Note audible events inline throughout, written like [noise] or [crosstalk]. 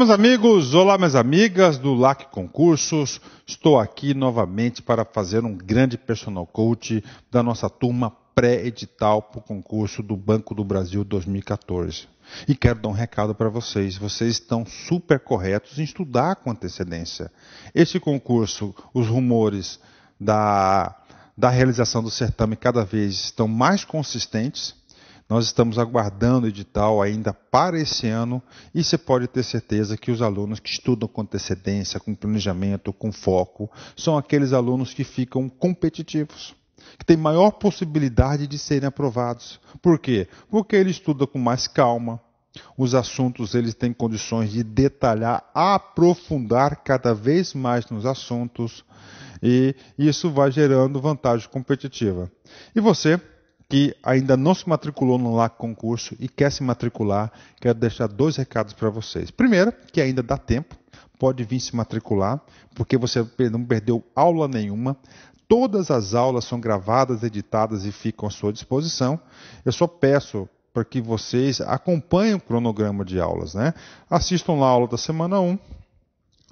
meus amigos, olá, minhas amigas do LAC Concursos. Estou aqui novamente para fazer um grande personal coach da nossa turma pré-edital para o concurso do Banco do Brasil 2014. E quero dar um recado para vocês: vocês estão super corretos em estudar com antecedência. Esse concurso, os rumores da, da realização do certame cada vez estão mais consistentes nós estamos aguardando o edital ainda para esse ano e você pode ter certeza que os alunos que estudam com antecedência, com planejamento, com foco, são aqueles alunos que ficam competitivos, que têm maior possibilidade de serem aprovados. Por quê? Porque ele estuda com mais calma. Os assuntos eles têm condições de detalhar, aprofundar cada vez mais nos assuntos e isso vai gerando vantagem competitiva. E você que ainda não se matriculou no LAC concurso e quer se matricular, quero deixar dois recados para vocês. Primeiro, que ainda dá tempo, pode vir se matricular, porque você não perdeu aula nenhuma. Todas as aulas são gravadas, editadas e ficam à sua disposição. Eu só peço para que vocês acompanhem o cronograma de aulas, né? Assistam lá a aula da semana 1,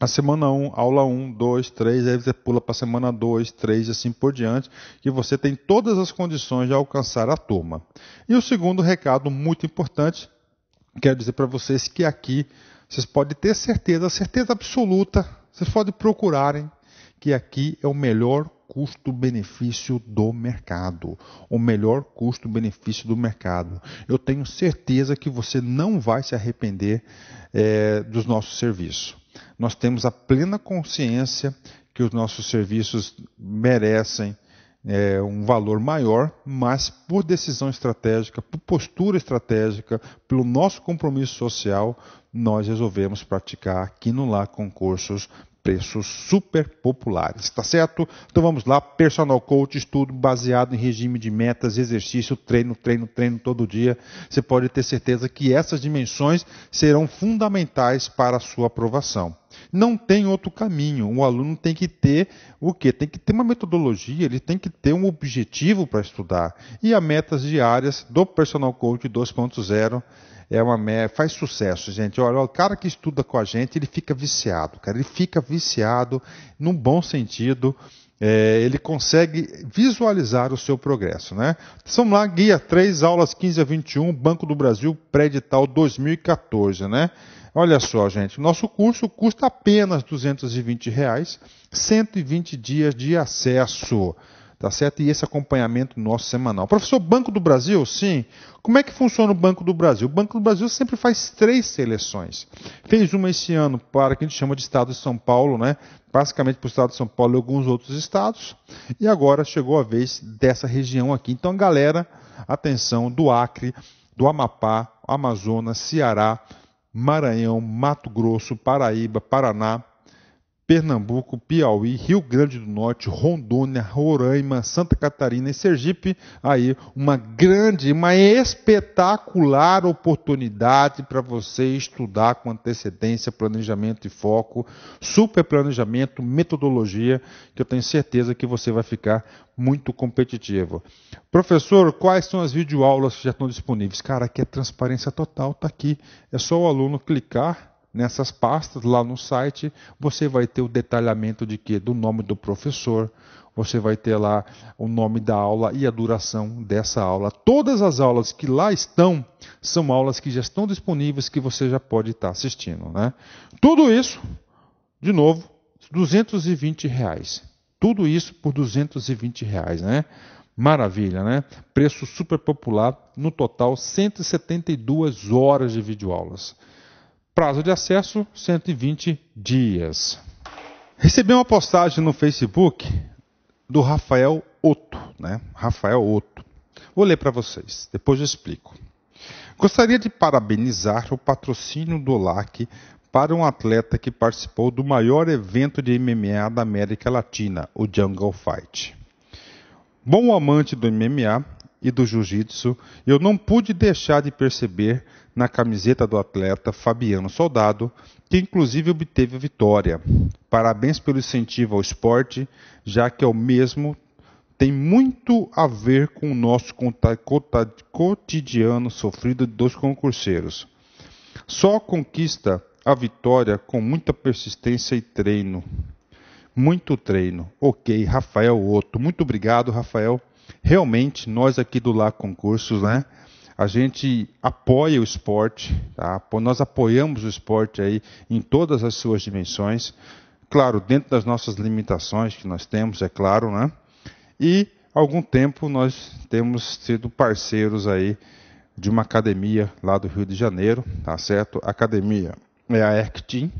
a semana 1, aula 1, 2, 3, aí você pula para a semana 2, 3 e assim por diante, e você tem todas as condições de alcançar a turma. E o segundo recado muito importante, quero dizer para vocês que aqui vocês podem ter certeza, certeza absoluta, vocês podem procurarem que aqui é o melhor custo-benefício do mercado. O melhor custo-benefício do mercado. Eu tenho certeza que você não vai se arrepender é, dos nossos serviços nós temos a plena consciência que os nossos serviços merecem é, um valor maior, mas por decisão estratégica, por postura estratégica, pelo nosso compromisso social, nós resolvemos praticar aqui no LAC concursos preços super populares, tá certo? Então vamos lá, personal coach, estudo baseado em regime de metas, exercício, treino, treino, treino todo dia. Você pode ter certeza que essas dimensões serão fundamentais para a sua aprovação. Não tem outro caminho. O aluno tem que ter o quê? Tem que ter uma metodologia, ele tem que ter um objetivo para estudar. E as metas diárias do Personal Coach 2.0 é uma merda, faz sucesso, gente. Olha, o cara que estuda com a gente, ele fica viciado, cara. Ele fica viciado num bom sentido. É, ele consegue visualizar o seu progresso. Né? Vamos lá, guia 3, aulas 15 a 21, Banco do Brasil, pré-edital 2014. Né? Olha só, gente, nosso curso custa apenas R$ 220, reais, 120 dias de acesso. Tá certo? E esse acompanhamento nosso semanal. Professor, Banco do Brasil, sim. Como é que funciona o Banco do Brasil? O Banco do Brasil sempre faz três seleções. Fez uma esse ano para que a gente chama de Estado de São Paulo, né? basicamente para o estado de São Paulo e alguns outros estados. E agora chegou a vez dessa região aqui. Então, galera, atenção do Acre, do Amapá, Amazonas, Ceará, Maranhão, Mato Grosso, Paraíba, Paraná, Pernambuco, Piauí, Rio Grande do Norte, Rondônia, Roraima, Santa Catarina e Sergipe, aí uma grande, uma espetacular oportunidade para você estudar com antecedência, planejamento e foco, super planejamento, metodologia, que eu tenho certeza que você vai ficar muito competitivo. Professor, quais são as videoaulas que já estão disponíveis? Cara, aqui é transparência total, tá aqui. É só o aluno clicar nessas pastas lá no site, você vai ter o detalhamento de que do nome do professor, você vai ter lá o nome da aula e a duração dessa aula. Todas as aulas que lá estão são aulas que já estão disponíveis que você já pode estar assistindo, né? Tudo isso, de novo, 220 reais. Tudo isso por 220 reais, né? Maravilha, né? Preço super popular, no total 172 horas de videoaulas. aulas Prazo de acesso: 120 dias. Recebi uma postagem no Facebook do Rafael Otto, né? Rafael Otto. Vou ler para vocês, depois eu explico. Gostaria de parabenizar o patrocínio do LAC para um atleta que participou do maior evento de MMA da América Latina, o Jungle Fight. Bom amante do MMA e do Jiu-Jitsu, eu não pude deixar de perceber na camiseta do atleta Fabiano Soldado, que inclusive obteve a vitória. Parabéns pelo incentivo ao esporte, já que é o mesmo tem muito a ver com o nosso cotidiano sofrido dos concurseiros. Só conquista a vitória com muita persistência e treino. Muito treino. Ok, Rafael Otto. Muito obrigado, Rafael. Realmente, nós aqui do Lá Concursos, né? a gente apoia o esporte, tá? nós apoiamos o esporte aí em todas as suas dimensões, claro, dentro das nossas limitações que nós temos, é claro, né? E há algum tempo nós temos sido parceiros aí de uma academia lá do Rio de Janeiro, tá certo? A academia é a Actin,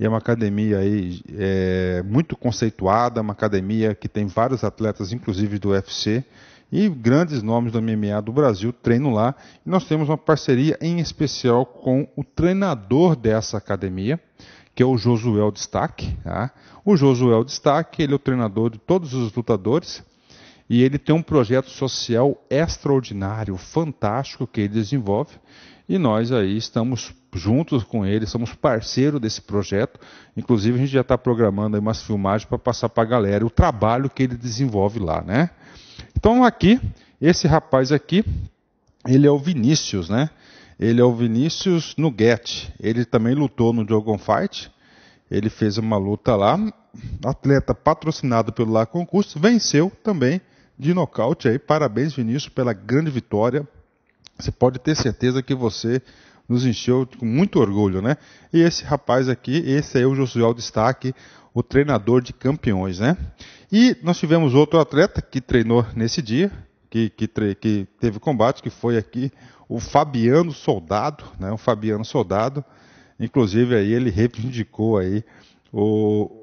e é uma academia aí é, muito conceituada, uma academia que tem vários atletas, inclusive do UFC, e grandes nomes do MMA do Brasil treinam lá. E nós temos uma parceria em especial com o treinador dessa academia, que é o Josuel Destaque. Tá? O Josuel Destaque, ele é o treinador de todos os lutadores e ele tem um projeto social extraordinário, fantástico que ele desenvolve. E nós aí estamos juntos com ele, somos parceiro desse projeto. Inclusive a gente já está programando aí umas filmagens para passar para a galera o trabalho que ele desenvolve lá, né? Então aqui, esse rapaz aqui, ele é o Vinícius, né? Ele é o Vinícius Nuguete. Ele também lutou no Dragon Fight. Ele fez uma luta lá. Atleta patrocinado pelo La Concurso, venceu também de nocaute aí. Parabéns, Vinícius, pela grande vitória. Você pode ter certeza que você nos encheu com muito orgulho, né? E esse rapaz aqui, esse é o Josué Destaque, o treinador de campeões, né? E nós tivemos outro atleta que treinou nesse dia, que, que, que teve combate, que foi aqui o Fabiano Soldado, né? O Fabiano Soldado, inclusive aí ele reivindicou aí o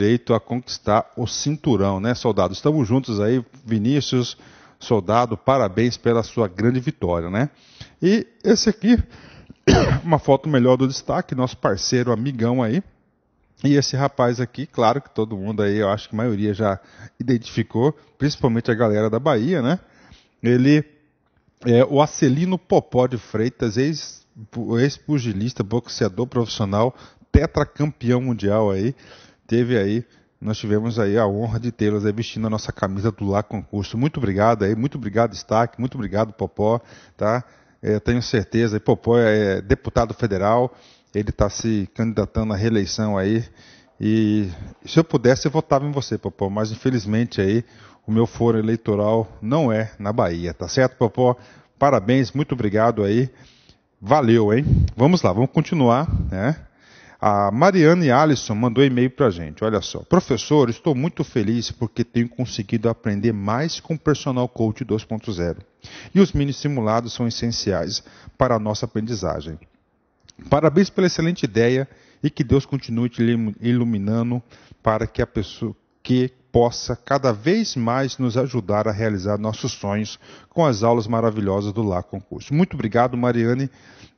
direito a conquistar o cinturão, né, Soldado? Estamos juntos aí, Vinícius, Soldado, parabéns pela sua grande vitória, né? E esse aqui [coughs] uma foto melhor do destaque, nosso parceiro, amigão aí. E esse rapaz aqui, claro que todo mundo aí, eu acho que a maioria já identificou, principalmente a galera da Bahia, né? Ele é o Acelino Popó de Freitas, ex-pugilista, ex boxeador profissional, tetracampeão mundial aí. Teve aí, nós tivemos aí a honra de tê-los aí vestindo a nossa camisa do Lá Concurso. Muito obrigado aí, muito obrigado, Destaque, muito obrigado, Popó, tá? É, eu tenho certeza. Popó é deputado federal, ele está se candidatando à reeleição aí. E se eu pudesse, eu votava em você, Popó, mas infelizmente aí o meu foro eleitoral não é na Bahia, tá certo, Popó? Parabéns, muito obrigado aí. Valeu, hein? Vamos lá, vamos continuar, né? A Mariane Alisson mandou e-mail para a gente. Olha só. Professor, estou muito feliz porque tenho conseguido aprender mais com o Personal Coach 2.0. E os mini simulados são essenciais para a nossa aprendizagem. Parabéns pela excelente ideia e que Deus continue te iluminando para que a pessoa que possa cada vez mais nos ajudar a realizar nossos sonhos com as aulas maravilhosas do Lá Concurso. Muito obrigado, Mariane,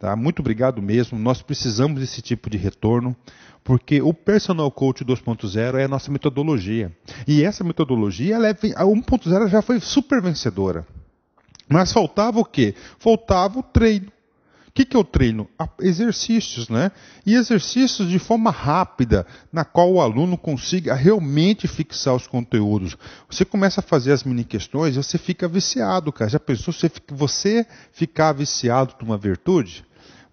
Tá? Muito obrigado mesmo. Nós precisamos desse tipo de retorno, porque o Personal Coach 2.0 é a nossa metodologia. E essa metodologia, ela é, a 1.0 já foi super vencedora. Mas faltava o quê? Faltava o treino. O que, que é o treino? Exercícios, né? E exercícios de forma rápida, na qual o aluno consiga realmente fixar os conteúdos. Você começa a fazer as mini questões, você fica viciado, cara. Já pensou se você ficar viciado de uma virtude?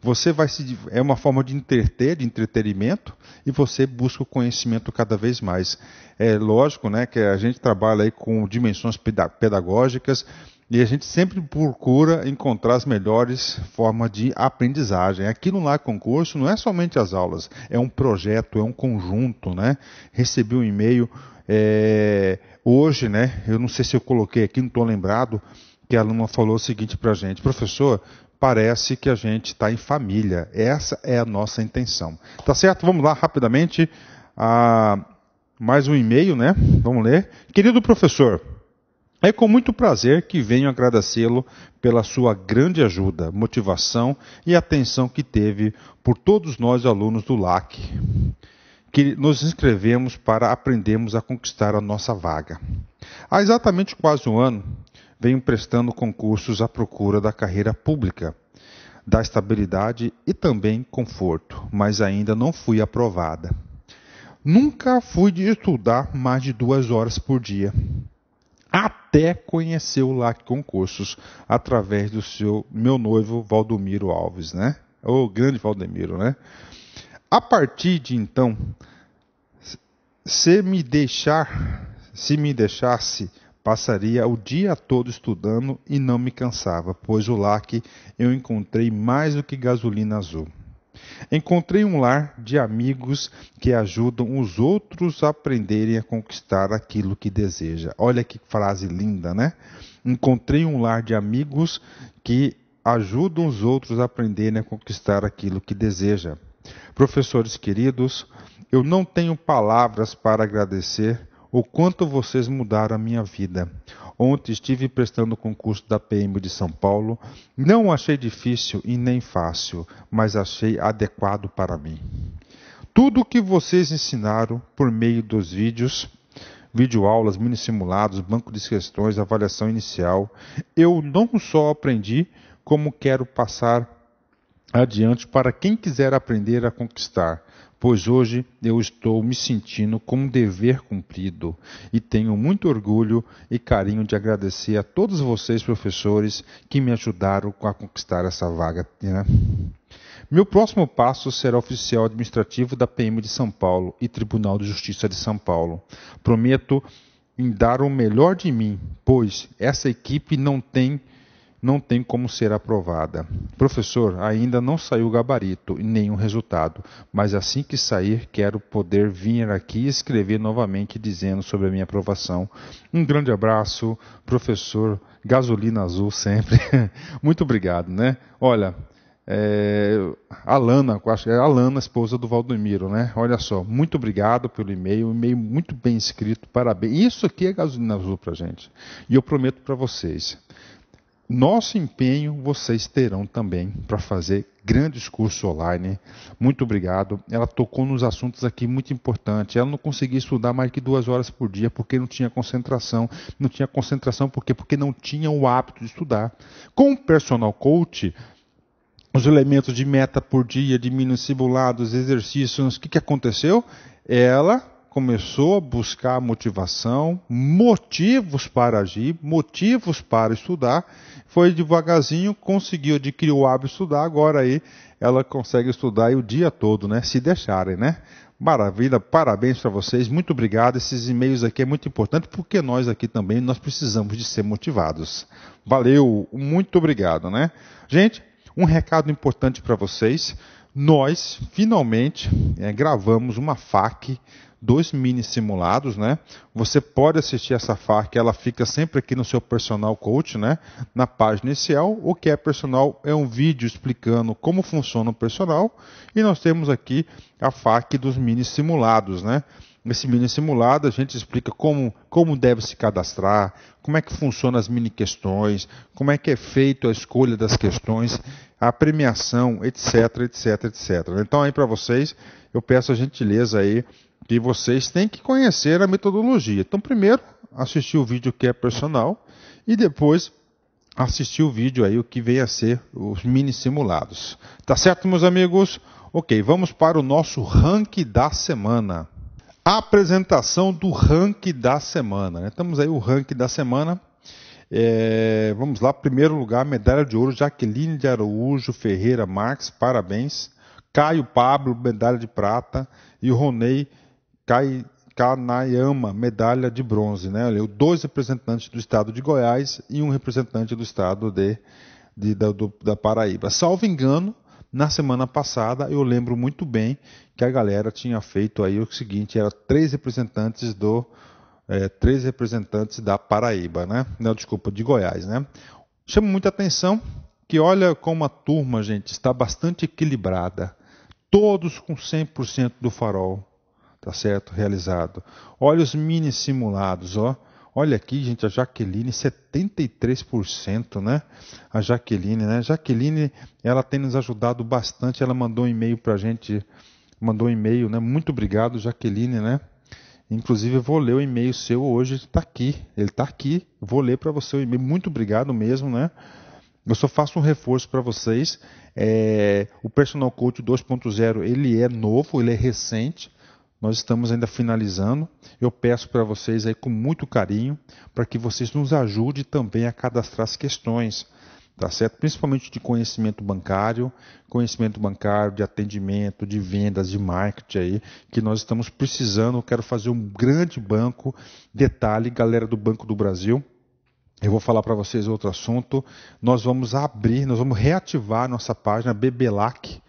Você vai se é uma forma de entreter, de entretenimento, e você busca o conhecimento cada vez mais. É lógico, né, que a gente trabalha aí com dimensões pedagógicas e a gente sempre procura encontrar as melhores formas de aprendizagem. Aqui no Lar é Concurso não é somente as aulas, é um projeto, é um conjunto, né? Recebi um e-mail é, hoje, né? Eu não sei se eu coloquei aqui, não estou lembrado, que a aluna falou o seguinte para a gente: professor, parece que a gente está em família. Essa é a nossa intenção. Tá certo? Vamos lá rapidamente. Ah, mais um e-mail, né? Vamos ler. Querido professor, é com muito prazer que venho agradecê-lo pela sua grande ajuda, motivação e atenção que teve por todos nós alunos do LAC, que nos inscrevemos para aprendermos a conquistar a nossa vaga. Há exatamente quase um ano, venho prestando concursos à procura da carreira pública, da estabilidade e também conforto, mas ainda não fui aprovada. Nunca fui de estudar mais de duas horas por dia. Até conhecer o LAC Concursos através do seu meu noivo Valdomiro Alves, né? O grande Valdemiro, né? A partir de então, se me deixar, se me deixasse Passaria o dia todo estudando e não me cansava, pois o que eu encontrei mais do que gasolina azul. Encontrei um lar de amigos que ajudam os outros a aprenderem a conquistar aquilo que deseja. Olha que frase linda, né? Encontrei um lar de amigos que ajudam os outros a aprenderem a conquistar aquilo que deseja. Professores queridos, eu não tenho palavras para agradecer o quanto vocês mudaram a minha vida. Ontem estive prestando o concurso da PM de São Paulo. Não achei difícil e nem fácil, mas achei adequado para mim. Tudo o que vocês ensinaram por meio dos vídeos, videoaulas, mini simulados, banco de questões, avaliação inicial, eu não só aprendi, como quero passar adiante para quem quiser aprender a conquistar pois hoje eu estou me sentindo com um dever cumprido e tenho muito orgulho e carinho de agradecer a todos vocês, professores, que me ajudaram a conquistar essa vaga. Né? Meu próximo passo será oficial administrativo da PM de São Paulo e Tribunal de Justiça de São Paulo. Prometo em dar o melhor de mim, pois essa equipe não tem não tem como ser aprovada. Professor, ainda não saiu o gabarito e nenhum resultado, mas assim que sair, quero poder vir aqui e escrever novamente dizendo sobre a minha aprovação. Um grande abraço, professor Gasolina Azul sempre. [laughs] Muito obrigado, né? Olha, é, Alana, acho que é Alana, esposa do Valdemiro, né? Olha só, muito obrigado pelo e-mail, e-mail muito bem escrito, parabéns. Isso aqui é gasolina azul para gente. E eu prometo para vocês, nosso empenho vocês terão também para fazer grandes cursos online. Muito obrigado. Ela tocou nos assuntos aqui muito importantes. Ela não conseguia estudar mais que duas horas por dia porque não tinha concentração. Não tinha concentração por quê? Porque não tinha o hábito de estudar. Com o personal coach, os elementos de meta por dia, de mini simulados, exercícios, o que, que aconteceu? Ela começou a buscar motivação, motivos para agir, motivos para estudar, foi devagarzinho, conseguiu adquirir o hábito de estudar, agora aí ela consegue estudar o dia todo, né? Se deixarem, né? Maravilha, parabéns para vocês, muito obrigado. Esses e-mails aqui é muito importante porque nós aqui também nós precisamos de ser motivados. Valeu, muito obrigado, né? Gente, um recado importante para vocês. Nós finalmente é, gravamos uma FAQ dois mini simulados, né? Você pode assistir essa FAQ, ela fica sempre aqui no seu personal coach, né? Na página inicial, o que é personal é um vídeo explicando como funciona o personal e nós temos aqui a FAQ dos mini simulados, né? Nesse mini simulado a gente explica como, como deve se cadastrar, como é que funcionam as mini questões, como é que é feito a escolha das questões, a premiação, etc, etc, etc. Então aí para vocês eu peço a gentileza aí que vocês têm que conhecer a metodologia. Então, primeiro, assistir o vídeo que é personal e depois assistir o vídeo aí, o que vem a ser os mini simulados. Tá certo, meus amigos? Ok, vamos para o nosso rank da semana. A apresentação do rank da semana. Né? Temos aí o rank da semana. É, vamos lá, primeiro lugar, medalha de ouro, Jaqueline de Araújo Ferreira Marques, parabéns. Caio Pablo, medalha de prata. E o Ronei Kai, Kanayama medalha de bronze. Né? Olha, dois representantes do estado de Goiás e um representante do estado de, de da, do, da Paraíba. Salvo engano, na semana passada eu lembro muito bem que a galera tinha feito aí o seguinte: era três representantes do é, três representantes da Paraíba, né? Não, desculpa, de Goiás, né? Chama muita atenção que olha como a turma, gente, está bastante equilibrada. Todos com 100% do farol tá certo? Realizado. Olha os mini simulados, ó. Olha aqui, gente, a Jaqueline, 73%, né? A Jaqueline, né? Jaqueline, ela tem nos ajudado bastante. Ela mandou um e-mail para a gente, mandou um e-mail, né? Muito obrigado, Jaqueline, né? Inclusive, eu vou ler o e-mail seu hoje, está aqui. Ele está aqui. Vou ler para você o e-mail. Muito obrigado mesmo, né? Eu só faço um reforço para vocês. É... o Personal Coach 2.0 ele é novo, ele é recente. Nós estamos ainda finalizando. Eu peço para vocês aí com muito carinho para que vocês nos ajudem também a cadastrar as questões, tá certo? Principalmente de conhecimento bancário, conhecimento bancário, de atendimento, de vendas, de marketing aí, que nós estamos precisando. Eu quero fazer um grande banco. Detalhe, galera do Banco do Brasil, eu vou falar para vocês outro assunto. Nós vamos abrir, nós vamos reativar nossa página Bebelac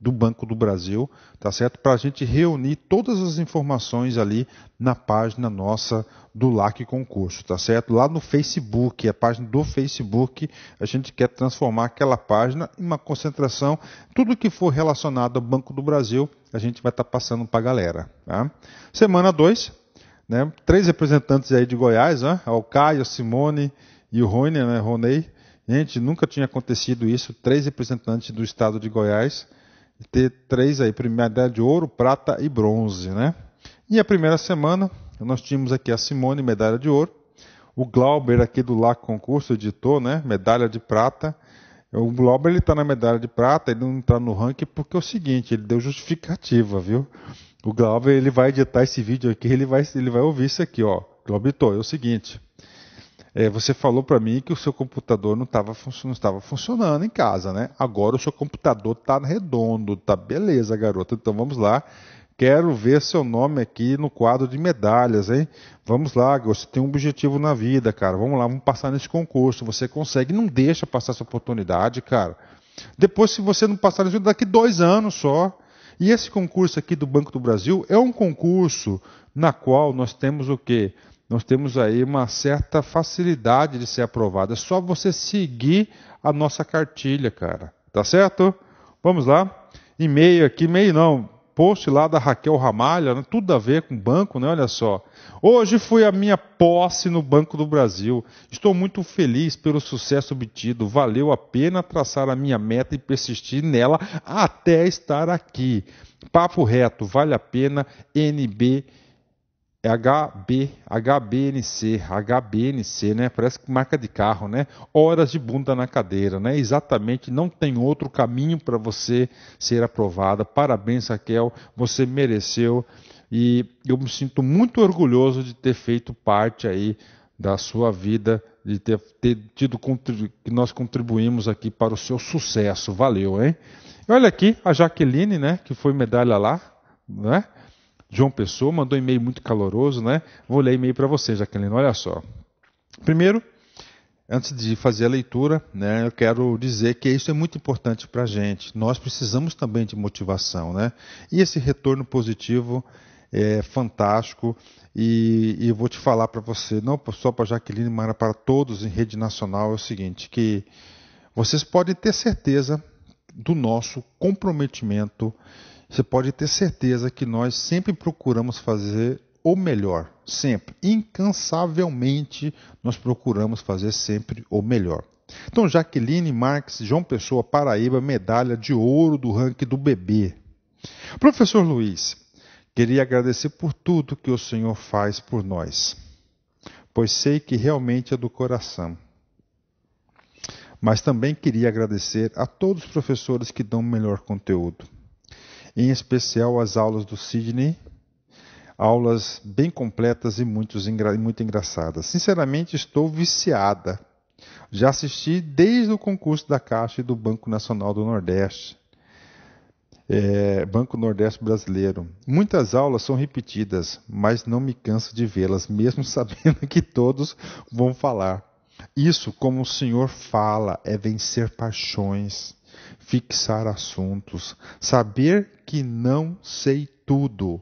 do Banco do Brasil, tá certo? Para a gente reunir todas as informações ali na página nossa do LAC Concurso, tá certo? Lá no Facebook, a página do Facebook, a gente quer transformar aquela página em uma concentração. Tudo que for relacionado ao Banco do Brasil, a gente vai estar tá passando para a galera. Tá? Semana 2, né? três representantes aí de Goiás, né? o Caio, a Simone e o Rony, né? Roney. Gente, nunca tinha acontecido isso, três representantes do estado de Goiás ter três aí, medalha de ouro, prata e bronze, né? E a primeira semana, nós tínhamos aqui a Simone, medalha de ouro, o Glauber aqui do LAC Concurso, editor, né? Medalha de prata. O Glauber ele tá na medalha de prata, ele não entra tá no ranking porque é o seguinte, ele deu justificativa, viu? O Glauber ele vai editar esse vídeo aqui, ele vai, ele vai ouvir isso aqui, ó. Glauber, é o seguinte, é, você falou para mim que o seu computador não estava funcionando em casa, né? Agora o seu computador está redondo, tá beleza, garota. Então vamos lá. Quero ver seu nome aqui no quadro de medalhas, hein? Vamos lá, você tem um objetivo na vida, cara. Vamos lá, vamos passar nesse concurso. Você consegue, não deixa passar essa oportunidade, cara. Depois, se você não passar, é daqui dois anos só. E esse concurso aqui do Banco do Brasil é um concurso na qual nós temos o quê? nós temos aí uma certa facilidade de ser aprovado. É só você seguir a nossa cartilha, cara. Tá certo? Vamos lá. E-mail aqui, e-mail não. Post lá da Raquel Ramalha, né? tudo a ver com banco, né? Olha só. Hoje foi a minha posse no Banco do Brasil. Estou muito feliz pelo sucesso obtido. Valeu a pena traçar a minha meta e persistir nela até estar aqui. Papo reto, vale a pena, NB é HB, HBNC, HBNC, né? Parece que marca de carro, né? Horas de bunda na cadeira, né? Exatamente, não tem outro caminho para você ser aprovada. Parabéns, Raquel, você mereceu e eu me sinto muito orgulhoso de ter feito parte aí da sua vida, de ter, ter tido que nós contribuímos aqui para o seu sucesso. Valeu, hein? E olha aqui a Jaqueline, né, que foi medalha lá, né? João Pessoa mandou um e-mail muito caloroso, né? Vou ler e-mail para você, Jaqueline. Olha só. Primeiro, antes de fazer a leitura, né, eu quero dizer que isso é muito importante para a gente. Nós precisamos também de motivação, né? E esse retorno positivo é fantástico. E, e vou te falar para você, não só para Jaqueline, mas para todos em rede nacional, é o seguinte, que vocês podem ter certeza do nosso comprometimento você pode ter certeza que nós sempre procuramos fazer o melhor, sempre, incansavelmente nós procuramos fazer sempre o melhor. Então, Jaqueline Marques, João Pessoa, Paraíba, medalha de ouro do ranking do bebê. Professor Luiz, queria agradecer por tudo que o Senhor faz por nós, pois sei que realmente é do coração. Mas também queria agradecer a todos os professores que dão o melhor conteúdo em especial as aulas do Sidney, aulas bem completas e muito, muito engraçadas. Sinceramente, estou viciada. Já assisti desde o concurso da Caixa e do Banco Nacional do Nordeste. É, Banco Nordeste Brasileiro. Muitas aulas são repetidas, mas não me canso de vê-las, [laughs] mesmo sabendo que todos vão falar. Isso, como o Senhor fala, é vencer paixões fixar assuntos, saber que não sei tudo.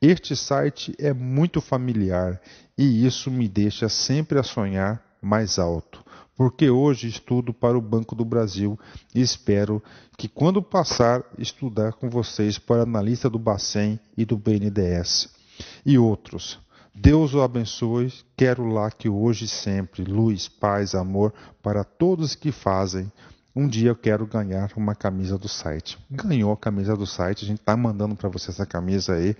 Este site é muito familiar e isso me deixa sempre a sonhar mais alto, porque hoje estudo para o Banco do Brasil e espero que quando passar estudar com vocês para analista do Bacen e do BNDES e outros. Deus o abençoe, quero lá que hoje e sempre, luz, paz, amor para todos que fazem um dia eu quero ganhar uma camisa do site. Ganhou a camisa do site, a gente está mandando para você essa camisa aí.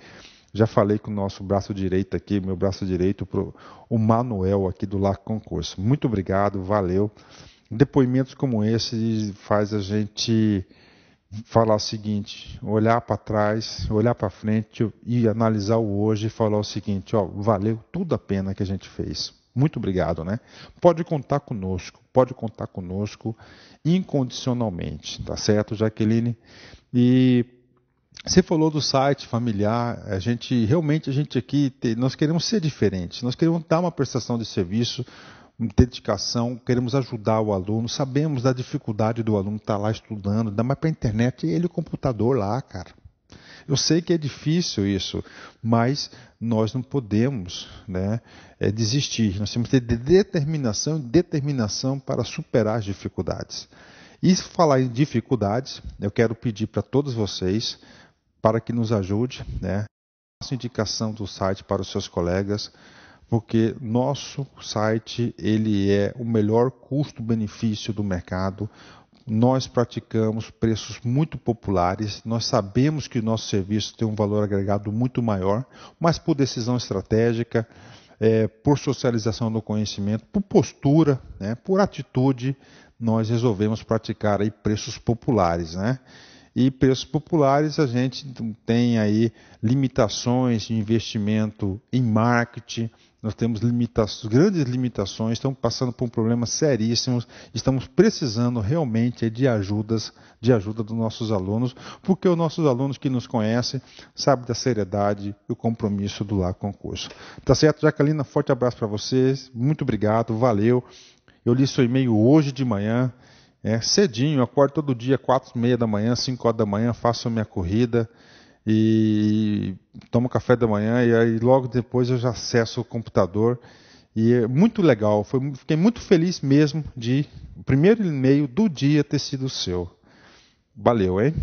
Já falei com o nosso braço direito aqui, meu braço direito, pro, o Manuel aqui do Lar Concurso. Muito obrigado, valeu. Depoimentos como esse faz a gente falar o seguinte, olhar para trás, olhar para frente e analisar o hoje e falar o seguinte, ó, valeu tudo a pena que a gente fez. Muito obrigado, né? Pode contar conosco, pode contar conosco incondicionalmente, tá certo, Jaqueline? E você falou do site familiar, a gente realmente a gente aqui nós queremos ser diferentes, nós queremos dar uma prestação de serviço dedicação, queremos ajudar o aluno, sabemos da dificuldade do aluno estar tá lá estudando, dá mais para a internet e ele o computador lá, cara. Eu sei que é difícil isso, mas nós não podemos né, é, desistir. Nós temos que ter determinação determinação para superar as dificuldades. E se falar em dificuldades, eu quero pedir para todos vocês para que nos ajude, né? Faça indicação do site para os seus colegas, porque nosso site ele é o melhor custo-benefício do mercado nós praticamos preços muito populares, nós sabemos que o nosso serviço tem um valor agregado muito maior, mas por decisão estratégica, é, por socialização do conhecimento, por postura, né, por atitude, nós resolvemos praticar aí preços populares, né? E preços populares a gente tem aí limitações de investimento em marketing, nós temos limitações, grandes limitações, estamos passando por um problema seríssimo, estamos precisando realmente é de ajudas, de ajuda dos nossos alunos, porque os nossos alunos que nos conhecem sabem da seriedade e o compromisso do lá Concurso. Tá certo, Jacalina? Forte abraço para vocês, muito obrigado, valeu. Eu li seu e-mail hoje de manhã, é, cedinho, acordo todo dia, quatro e meia da manhã, cinco horas da manhã, faço minha corrida e tomo café da manhã e aí logo depois eu já acesso o computador e é muito legal, foi, fiquei muito feliz mesmo de o primeiro e-mail do dia ter sido seu. Valeu, hein?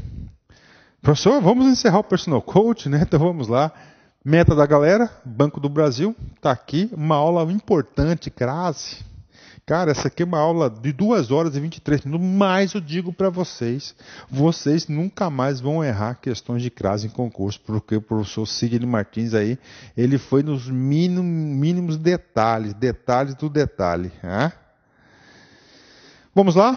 Professor, vamos encerrar o personal coach, né? Então vamos lá. Meta da galera, Banco do Brasil, está aqui, uma aula importante, crase, Cara, essa aqui é uma aula de 2 horas e 23 minutos, mas eu digo para vocês, vocês nunca mais vão errar questões de crase em concurso, porque o professor Sidney Martins aí, ele foi nos mínimo, mínimos detalhes, detalhes do detalhe. Né? Vamos lá?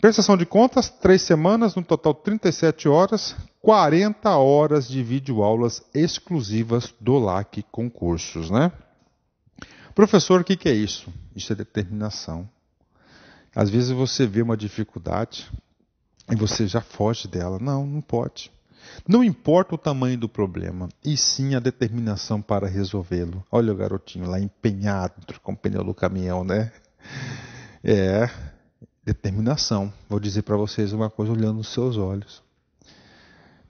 Prestação de contas, três semanas, no total 37 horas, 40 horas de videoaulas exclusivas do LAC Concursos, né? Professor, o que é isso? Isso é determinação. Às vezes você vê uma dificuldade e você já foge dela. Não, não pode. Não importa o tamanho do problema, e sim a determinação para resolvê-lo. Olha o garotinho lá empenhado com o pneu do caminhão, né? É determinação. Vou dizer para vocês uma coisa olhando nos seus olhos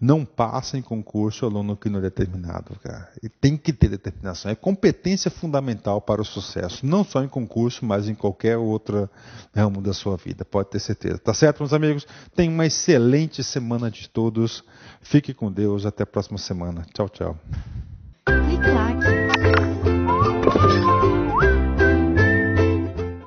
não passa em concurso aluno que não é determinado, cara. E tem que ter determinação. É competência fundamental para o sucesso, não só em concurso, mas em qualquer outro ramo da sua vida. Pode ter certeza. Tá certo, meus amigos? Tenham uma excelente semana de todos. Fique com Deus. Até a próxima semana. Tchau, tchau.